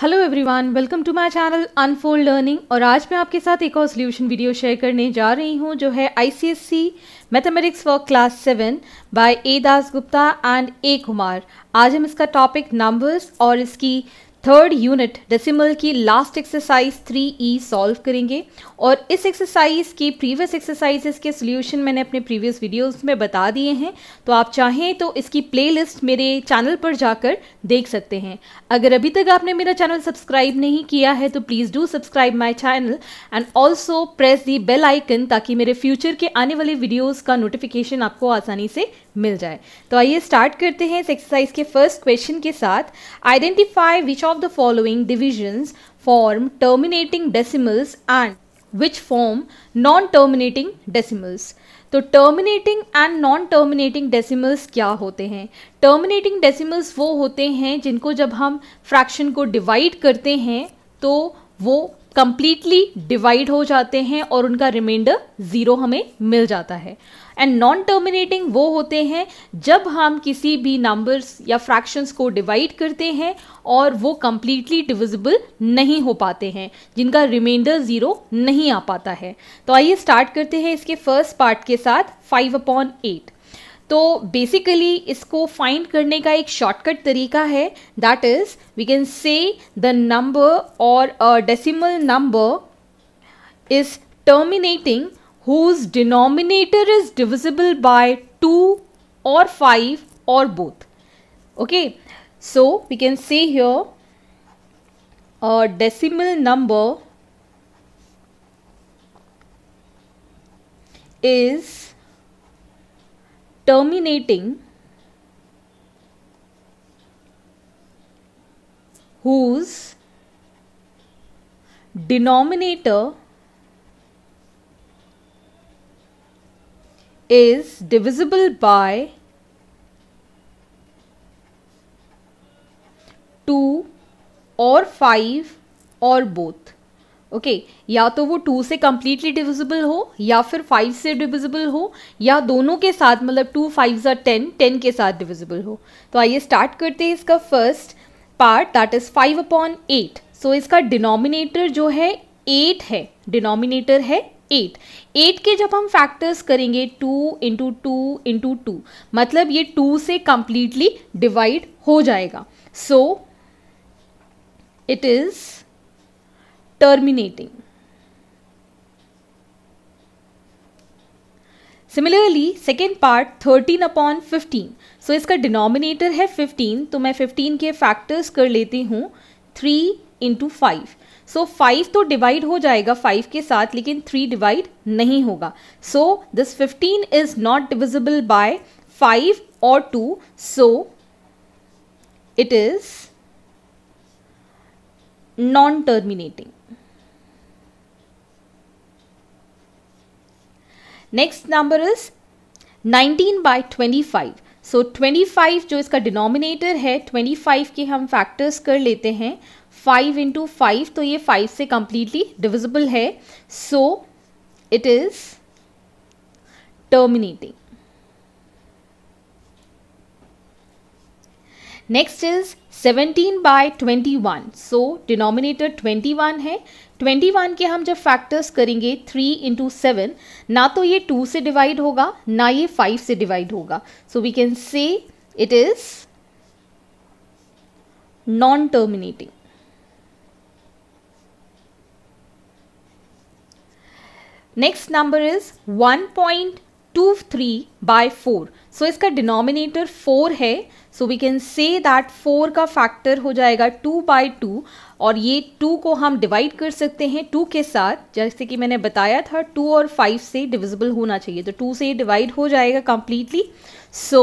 Hello everyone welcome to my channel unfold learning और आज मैं आपके साथ एक और सोल्यूशन वीडियो शेयर करने जा रही हूं जो है ICSC mathematics for class seven by A Das Gupta and A Kumar आज हम इसका टॉपिक नंबर्स और इसकी थर्ड यूनिट डेसिमल की last exercise three E solve करेंगे और इस एक्सरसाइज की प्रीवियस एक्सरसाइजेस के सोल्यूशन मैंने अपने प्रीवियस वीडियोस में बता दिए हैं तो आप चाहें तो इसकी प्लेलिस्ट मेरे चैनल पर जाकर देख सकते हैं अगर अभी तक आपने मेरा चैनल सब्सक्राइब नहीं किया है तो please do subscribe my channel and also press the bell icon ताकि मेरे फ्यूचर के आने वाले वीडियोज़ का नोटिफिकेशन आपको आसानी से मिल जाए तो आइए स्टार्ट करते हैं इस एक्सरसाइज के फर्स्ट क्वेश्चन के साथ identify which of the following divisions form terminating decimals and which form non terminating decimals तो terminating and non terminating decimals क्या होते हैं टर्मिनेटिंग डेसिमल्स वो होते हैं जिनको जब हम फ्रैक्शन को डिवाइड करते हैं तो वो कंप्लीटली डिवाइड हो जाते हैं और उनका रिमाइंडर ज़ीरो हमें मिल जाता है एंड नॉन टर्मिनेटिंग वो होते हैं जब हम किसी भी नंबर्स या फ्रैक्शंस को डिवाइड करते हैं और वो कम्प्लीटली डिविजिबल नहीं हो पाते हैं जिनका रिमाइंडर ज़ीरो नहीं आ पाता है तो आइए स्टार्ट करते हैं इसके फर्स्ट पार्ट के साथ फाइव अपॉन एट तो बेसिकली इसको फाइंड करने का एक शॉर्टकट तरीका है that is we can say the number और decimal number is terminating whose denominator is divisible by 2 or 5 or both. Okay, so we can say here a decimal number is terminating whose denominator is divisible by 2 और 5 और both okay okay, या तो वो to से completely divisible हो या फिर five से डिविजिबल हो या दोनों के साथ मतलब टू फाइव या टेन टेन के साथ डिविजिबल हो तो आइए स्टार्ट करते हैं इसका first part that is five upon eight so इसका डिनोमिनेटर जो है एट है डिनोमिनेटर है एट एट के जब हम फैक्टर्स करेंगे two into two into two मतलब ये टू से कंप्लीटली डिवाइड हो जाएगा so it is terminating similarly second part thirteen upon fifteen so इसका डिनोमिनेटर है फिफ्टीन तो मैं फिफ्टीन के फैक्टर्स कर लेती हूँ three into five so five तो डिवाइड हो जाएगा फाइव के साथ लेकिन थ्री डिवाइड नहीं होगा so this fifteen is not divisible by five और two so is non terminating next number is nineteen 19 twenty 25 so so, 25 जो इसका डिनोमिनेटर है 25 के हम फैक्टर्स कर लेते हैं फाइव इंटू फाइव तो ये फाइव से कंप्लीटली डिविजिबल है so it is terminating next is seventeen by twenty one so denominator one है ट्वेंटी वन के हम जब फैक्टर्स करेंगे थ्री इंटू सेवन ना तो ये टू से डिवाइड होगा ना ये फाइव से डिवाइड होगा so we can say it is non terminating next number is 1.23 by 4 so इसका डिनोमिनेटर 4 है so we can say that 4 का फैक्टर हो जाएगा 2 बाय 2 और ये 2 को हम डिवाइड कर सकते हैं 2 के साथ जैसे कि मैंने बताया था 2 और 5 से डिविजिबल होना चाहिए तो 2 से डिवाइड हो जाएगा completely so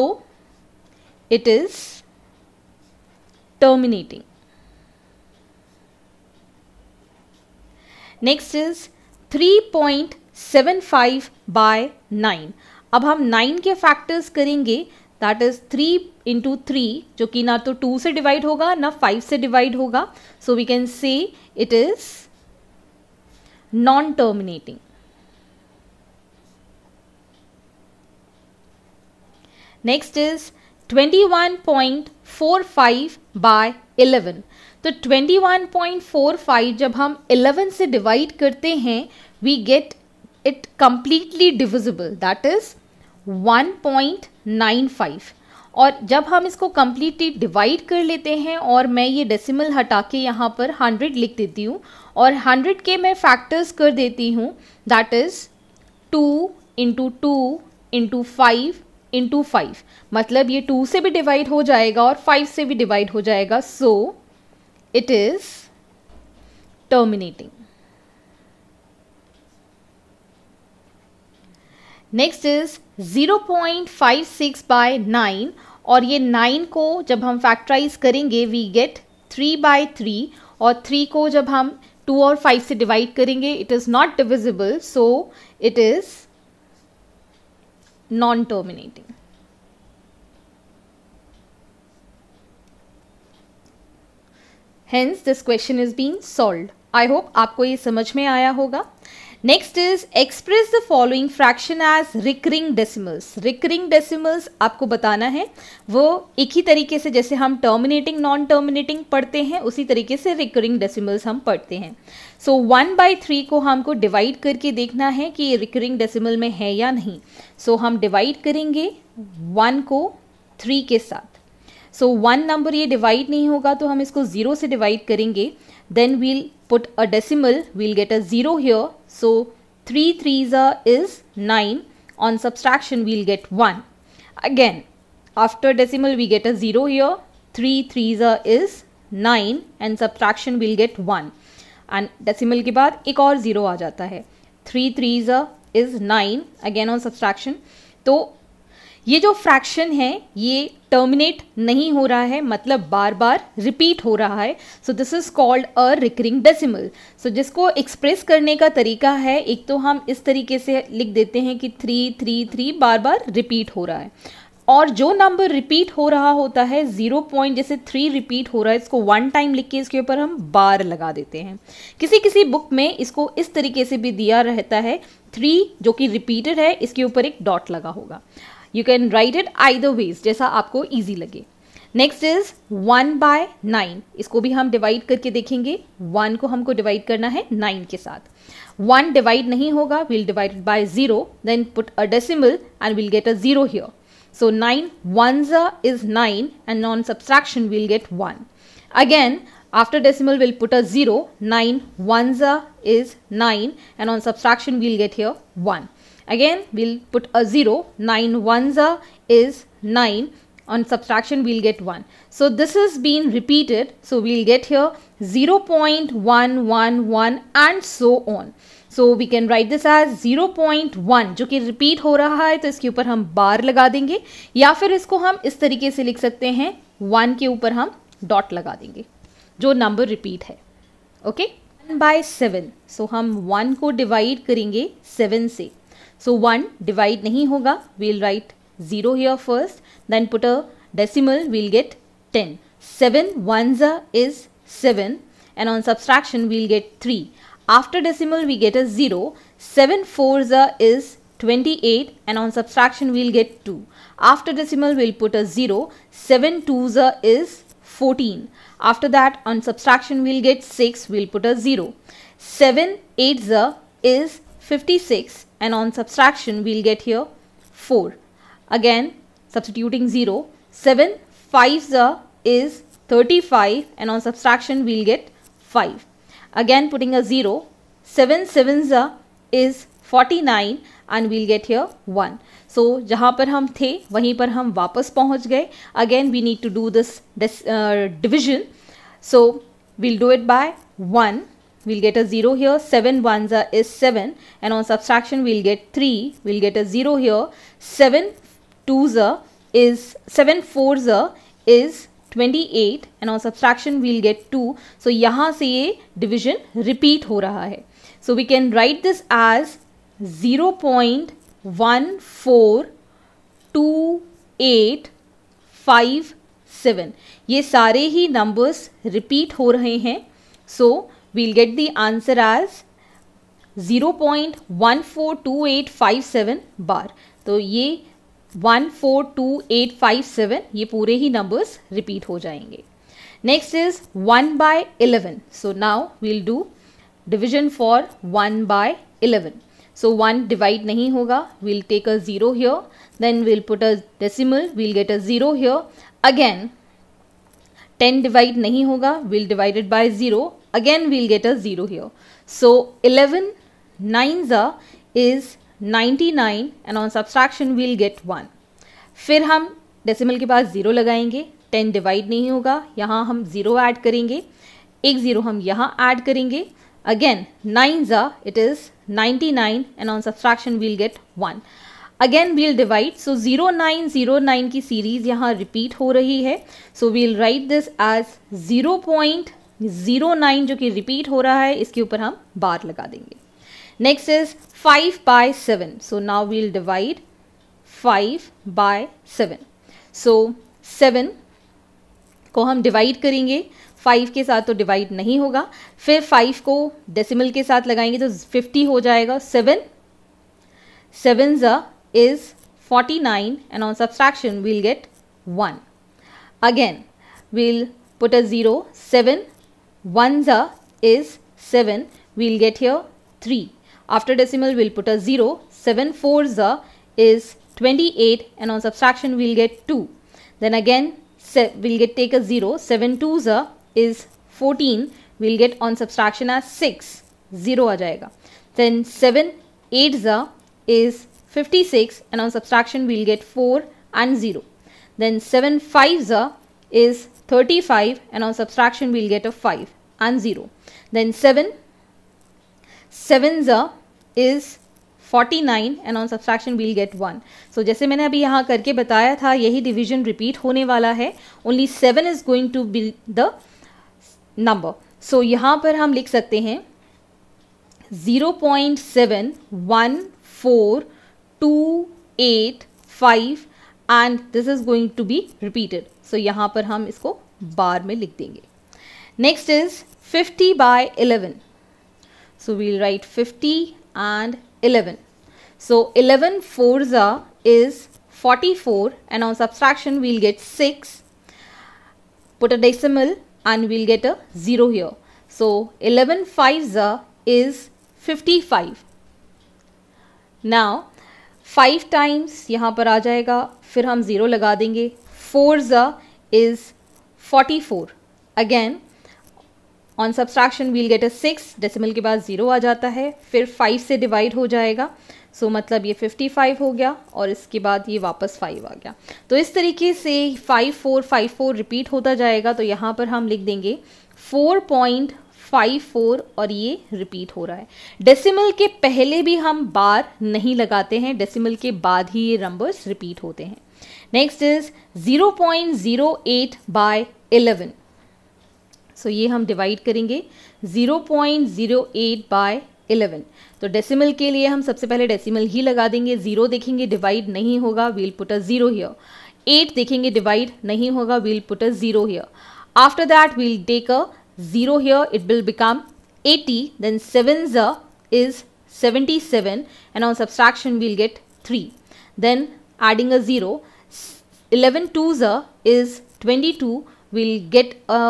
it is next is three point seven five by nine अब हम नाइन के फैक्टर्स करेंगे that is three into three जो कि ना तो टू से डिवाइड होगा ना फाइव से डिवाइड होगा so we can say it is non terminating next is 21.45 by 11 तो 21.45 जब हम 11 से डिवाइड करते हैं we get it completely divisible that is 1.95 और जब हम इसको कम्प्लीटली डिवाइड कर लेते हैं और मैं ये डेसिमल हटा के यहाँ पर 100 लिख देती हूँ और 100 के मैं फैक्टर्स कर देती हूँ that is two into two into five into five मतलब ये टू से भी डिवाइड हो जाएगा और फाइव से भी डिवाइड हो जाएगा so it is terminating next is 0.56 by nine और ये नाइन को जब हम फैक्टराइज करेंगे we get three by three और थ्री को जब हम टू और फाइव से डिवाइड करेंगे it is not divisible so it is non terminating hence this question is been solve I hope आपको ये समझ में आया होगा next is express the following fraction as recurring decimals recurring decimals आपको बताना है वो एक ही तरीके से जैसे हम टर्मिनेटिंग नॉन टर्मिनेटिंग पढ़ते हैं उसी तरीके से रिकरिंग डेसिमल्स हम पढ़ते हैं सो वन बाई थ्री को हमको डिवाइड करके देखना है कि ये रिकरिंग डेसिमल में है या नहीं सो so, हम डिवाइड करेंगे वन को थ्री के साथ सो वन नंबर ये डिवाइड नहीं होगा तो हम इसको ज़ीरो से डिवाइड करेंगे then we'll put a decimal we'll get a zero here So 3 threes are is 9. On subtraction, we'll get 1. Again, after decimal, we get a 0 here. 3 threes are is 9 and subtraction, we'll get 1. decimal ke baad, ek aur और aa jata hai. है threes are is nine Again, on subtraction. So ये जो fraction है ये terminate नहीं हो रहा है मतलब बार बार रिपीट हो रहा है so this is called a recurring decimal so जिसको एक्सप्रेस करने का तरीका है एक तो हम इस तरीके से लिख देते हैं कि थ्री थ्री थ्री बार बार रिपीट हो रहा है और जो नंबर रिपीट हो रहा होता है जीरो पॉइंट जैसे थ्री रिपीट हो रहा है इसको वन टाइम लिख के इसके ऊपर हम बार लगा देते हैं किसी किसी बुक में इसको इस तरीके से भी दिया रहता है थ्री जो कि रिपीटेड है इसके ऊपर एक डॉट लगा होगा you can write it either ways जैसा आपको ईजी लगे next is one by nine इसको भी हम डिवाइड करके देखेंगे वन को हमको डिवाइड करना है नाइन के साथ वन डिवाइड नहीं होगा will divide by zero then put a decimal and will get a zero here So 9 ones is 9 and on subtraction we'll get 1. Again after decimal we'll put a 0. 9 ones is 9 and on subtraction we'll get here 1. Again, we'll put a 0. 9 ones are is 9. On subtraction, we'll get 1. So this has been repeated. So we'll get here 0 0.111 and so on. So we can write this as 0.1 जो कि repeat हो रहा है तो इसके ऊपर हम बार लगा देंगे या फिर इसको हम इस तरीके से लिख सकते हैं वन के ऊपर हम डॉट लगा देंगे जो नंबर रिपीट है okay one by seven so हम वन को डिवाइड करेंगे सेवन से So 1 divide nahi hoga. We'll write 0 here first. Then put a decimal. We'll get 10. 7 ones is 7. And on subtraction, we'll get 3. After decimal, we get a 0. 7 fours is 28 and on subtraction we'll get 2. After decimal we'll put a 0. 7 twos is 14. After that on subtraction we'll get 6 we'll put a 0. 7 eights is 56 and on subtraction we'll get here 4. Again substituting 0, 7 5s are is 35 and on subtraction we'll get 5. Again putting a 0, 7 7s are is 49 and we'll get here one so जहाँ पर हम थे वहीं पर हम वापस पहुँच गए again we need to this uh, division so we'll do it by one we'll get a 0 here 7 ones are is 7 and on subtraction we'll get 3 we'll get a 0 here 7 twos are is 7 fours are is 28 and on subtraction we'll get 2 so यहाँ से ये division repeat हो रहा है so we can write this as 0.142857 ये सारे ही numbers repeat हो रहे हैं so we'll get the answer as 0.142857 बार तो ये 142857 ये पूरे ही नंबर्स रिपीट हो जाएंगे next is 1 by 11 so now we'll do division for 1 by 11 so one divide नहीं होगा we'll take a zero here then we'll put a decimal we'll get a zero here again ten divide नहीं होगा we'll divided by zero again we'll get a 0 here. So 11 9 za is 99 and on subtraction we'll get 1. फिर हम decimal के पास zero लगाएंगे ten divide नहीं होगा यहाँ हम जीरो ऐड करेंगे एक जीरो हम यहाँ ऐड करेंगे अगेन नाइन जा it is ninety nine and on subtraction we'll get one again we'll divide so zero nine zero nine की सीरीज यहाँ रिपीट हो रही है so we'll write this as zero point zero nine जो कि repeat हो रहा है इसके ऊपर हम बार लगा देंगे next is five by seven so now we'll divide five by seven so seven को हम डिवाइड करेंगे फाइव के साथ तो डिवाइड नहीं होगा फिर फाइव को डेसिमल के साथ लगाएंगे तो फिफ्टी हो जाएगा सेवन सेवन ज is forty nine and on subtraction we'll get one again we'll put a zero seven Ones za is 7. We'll get here 3. After decimal, we'll put a 0. 7 fours za is 28 and on subtraction, we'll get 2. Then again, we'll get take a 0. 7 twos za is 14. We'll get on subtraction as 6. 0 आ Then 7 eights za is 56 and on subtraction, we'll get 4 and 0. Then 7 fives za is 35 and on subtraction, we'll get a 5. and 0. Then 7, 7s is 49 and on subtraction we'll get one so जैसे मैंने अभी यहाँ करके बताया था यही division repeat होने वाला है only seven is going to be the number so यहाँ पर हम लिख सकते हैं zero point seven one four two eight five and this is going to be repeated so यहाँ पर हम इसको बार में लिख देंगे Next is 50 by 11. So we'll write 50 and 11. So 11 fours are is 44 and on subtraction we'll get 6. Put a decimal and we'll get a 0 here. So 11 fives are is 55. Now 5 times यहाँ पर आ जाएगा फिर हम 0 लगा देंगे 4 is 44. Again on subtraction we'll get a six decimal के बाद zero आ जाता है फिर फाइव से डिवाइड हो जाएगा सो so, मतलब ये फिफ्टी फाइव हो गया और इसके बाद ये वापस फाइव आ गया तो इस तरीके से five four five four repeat होता जाएगा तो यहाँ पर हम लिख देंगे फोर पॉइंट फाइव फोर और ये रिपीट हो रहा है डेसिमल के पहले भी हम बार नहीं लगाते हैं डेसिमल के बाद ही ये नंबर्स रिपीट होते हैं next is zero point zero eight by eleven so ये हम डिवाइड करेंगे 0.08 point zero eight by eleven तो डेसिमल के लिए हम सबसे पहले डेसिमल ही लगा देंगे जीरो देखेंगे डिवाइड नहीं होगा we'll put a zero here eight देखेंगे डिवाइड नहीं होगा we'll put a zero here after that we'll take a zero here it will become 80 seven ज is 77 subtraction we'll get three then adding a zero eleven two ज is twenty two will get a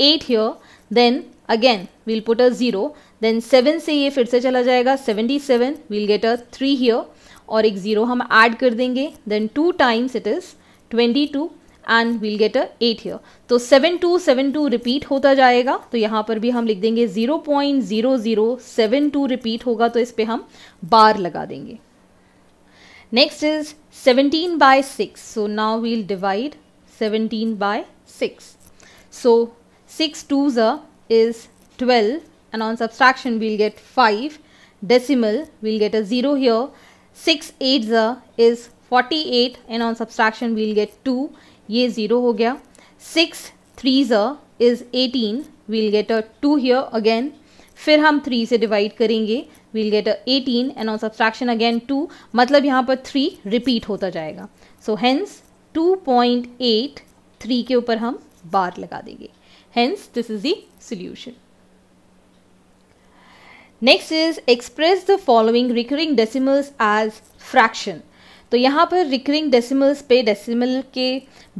8 here then again we'll put a 0 then 7 से ये फिर से चला जाएगा 77 we'll get a three here और एक 0 हम ऐड कर देंगे two times it is twenty 22 and we'll get a eight here तो seven two seven two repeat होता जाएगा तो यहाँ पर भी हम लिख देंगे zero point zero zero seven two repeat होगा तो इस पर हम बार लगा देंगे next is seventeen by six so now we'll divide seventeen by six so six twos are is twelve, and on subtraction we'll get five. decimal we'll get a zero here Six eights are is forty-eight, and on subtraction we'll get two. ये zero हो गया Six threes are is eighteen. We'll get a two here again. फिर हम three से divide करेंगे we'll get a eighteen and on subtraction again two मतलब यहाँ पर थ्री रिपीट होता जाएगा so hence two point eight three के ऊपर हम बार लगा देंगे Hence, this is the solution. next is express the following recurring decimals as fraction तो यहाँ पर रिकरिंग डेसिमल्स पे डेसिमल के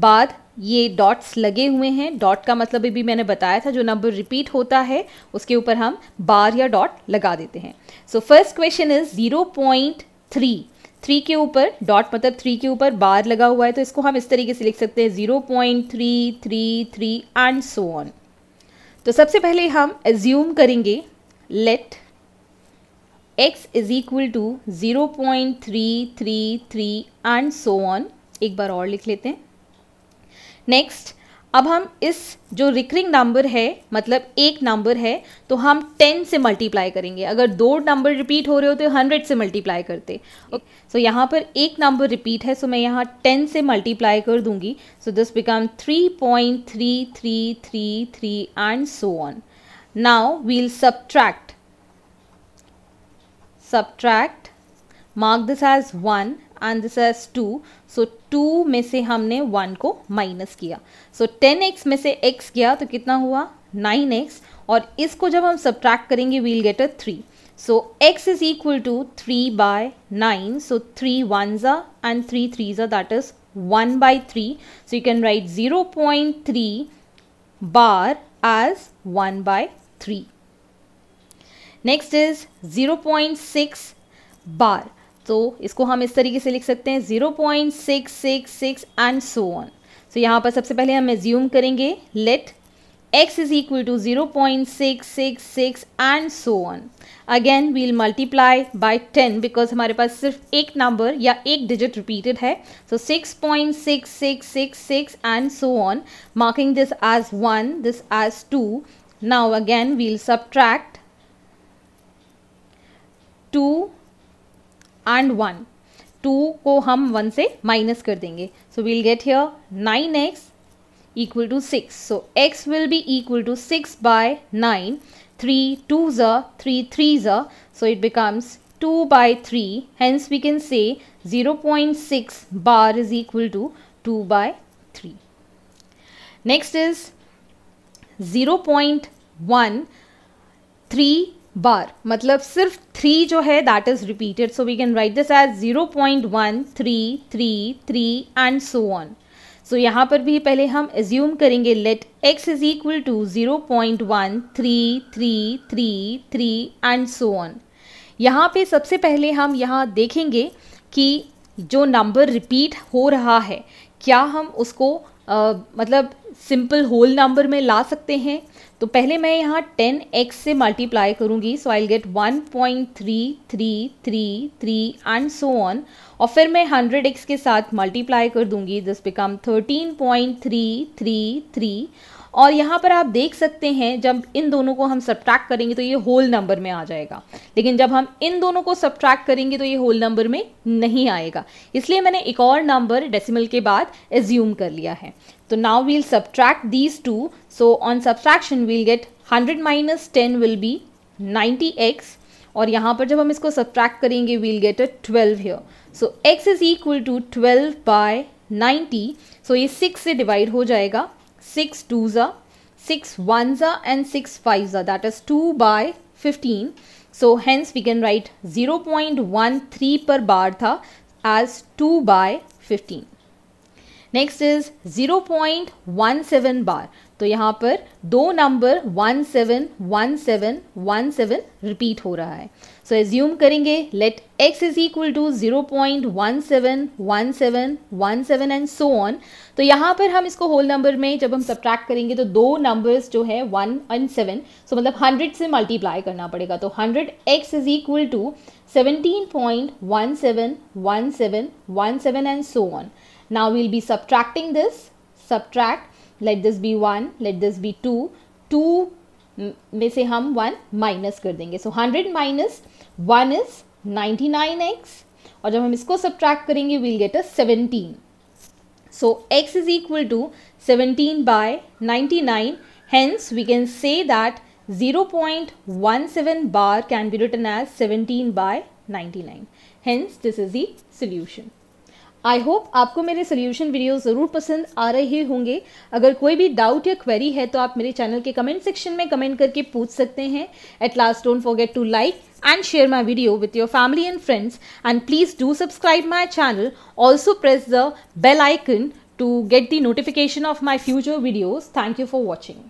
बाद ये डॉट्स लगे हुए हैं डॉट का मतलब भी मैंने बताया था जो नंबर रिपीट होता है उसके ऊपर हम बार या डॉट लगा देते हैं so first question is 0.3 point three three के ऊपर डॉट मतलब थ्री के ऊपर बार लगा हुआ है तो इसको हम इस तरीके से लिख सकते हैं zero point three three three and so on तो सबसे पहले हम एज्यूम करेंगे let x is equal to zero point three three three and so on एक बार और लिख लेते हैं नेक्स्ट अब हम इस जो रिकरिंग नंबर है मतलब एक नंबर है तो हम टेन से मल्टीप्लाई करेंगे अगर दो नंबर रिपीट हो रहे हो तो हंड्रेड से मल्टीप्लाई करते सो so, यहाँ पर एक नंबर रिपीट है सो so मैं यहाँ टेन से मल्टीप्लाई कर दूंगी so this become three point three three three three and so on now we'll subtract subtract mark this as one answer is two so two में से हमने one को माइनस किया सो टेन एक्स में से एक्स गया तो कितना हुआ नाइन एक्स और इसको जब हम सब्ट्रैक्ट करेंगे we'll get a three so x is equal to three by nine so three one ज़ा एंड थ्री थ्री ज़ा that is one by three so you can write zero point three bar as one by three next is zero point six bar तो इसको हम इस तरीके से लिख सकते हैं zero point six six six and so on so यहाँ पर सबसे पहले हम एज्यूम करेंगे let x is equal to 0.666 point and so on again we'll multiply by ten because हमारे पास सिर्फ एक नंबर या एक डिजिट रिपीटेड है so six point six six and so on marking this as one this as two now again we'll subtract two and one two को हम one से माइनस कर देंगे so we'll get here nine x equal to six so x will be equal to six by nine three two ज three three ज so it becomes two by three hence we can say zero point six bar is equal to two by three next is zero point one three bar मतलब सिर्फ three जो है that is repeated so we can write this as zero point one three three three and so on so यहाँ पर भी पहले हम assume करेंगे let x is equal to zero point one three three three three and so on यहाँ पे सबसे पहले हम यहाँ देखेंगे कि जो नंबर रिपीट हो रहा है क्या हम उसको आ, मतलब सिंपल होल नंबर में ला सकते हैं तो पहले मैं यहाँ टेन एक्स से मल्टीप्लाई करूँगी so I get one point three three three three and so on और फिर मैं हंड्रेड एक्स के साथ मल्टीप्लाई कर दूँगी this become thirteen point three three three और यहाँ पर आप देख सकते हैं जब इन दोनों को हम सब्ट्रैक्ट करेंगे तो ये होल नंबर में आ जाएगा लेकिन जब हम इन दोनों को सब्ट्रैक्ट करेंगे तो ये होल नंबर में नहीं आएगा इसलिए मैंने एक और नंबर डेसिमल के बाद एज्यूम कर लिया है तो now we'll subtract these two so on subtraction we'll get hundred minus ten will be ninety x और यहाँ पर जब हम इसको सब्ट्रैक्ट करेंगे we'll get a twelve here so x is equal to twelve by ninety so ये six से divide हो जाएगा six twos are, six ones are and six fives are. That is 2 by 15. So hence we can write 0.13 per bar tha as 2 by 15. Next is 0.17 bar तो यहाँ पर दो number 171717 repeat हो रहा है सो so, एज्यूम करेंगे let x is equal to 0.171717 and so on तो यहाँ पर हम इसको होल नंबर में जब हम सब्ट्रैक्ट करेंगे तो दो नंबर्स जो है वन एंड सेवन सो मतलब हंड्रेड से मल्टीप्लाई करना पड़ेगा तो hundred x is equal to seventeen point one seven one seven one seven and so on now will be subtracting this subtract let this be one let this be two two में से हम one minus कर देंगे so hundred minus one is ninety nine x और जब हम इसको subtract करेंगे we'll get a seventeen So x is equal to 17 by 99. Hence, we can say that 0.17 bar can be written as 17 by 99. Hence, this is the solution. I hope आपको मेरे solution video ज़रूर पसंद आ रहे होंगे अगर कोई भी डाउट या क्वेरी है तो आप मेरे चैनल के कमेंट सेक्शन में कमेंट करके पूछ सकते हैं at last don't forget to like and share my video with your family and friends and please do subscribe my channel also press the bell icon to get the notification of my future videos thank you for watching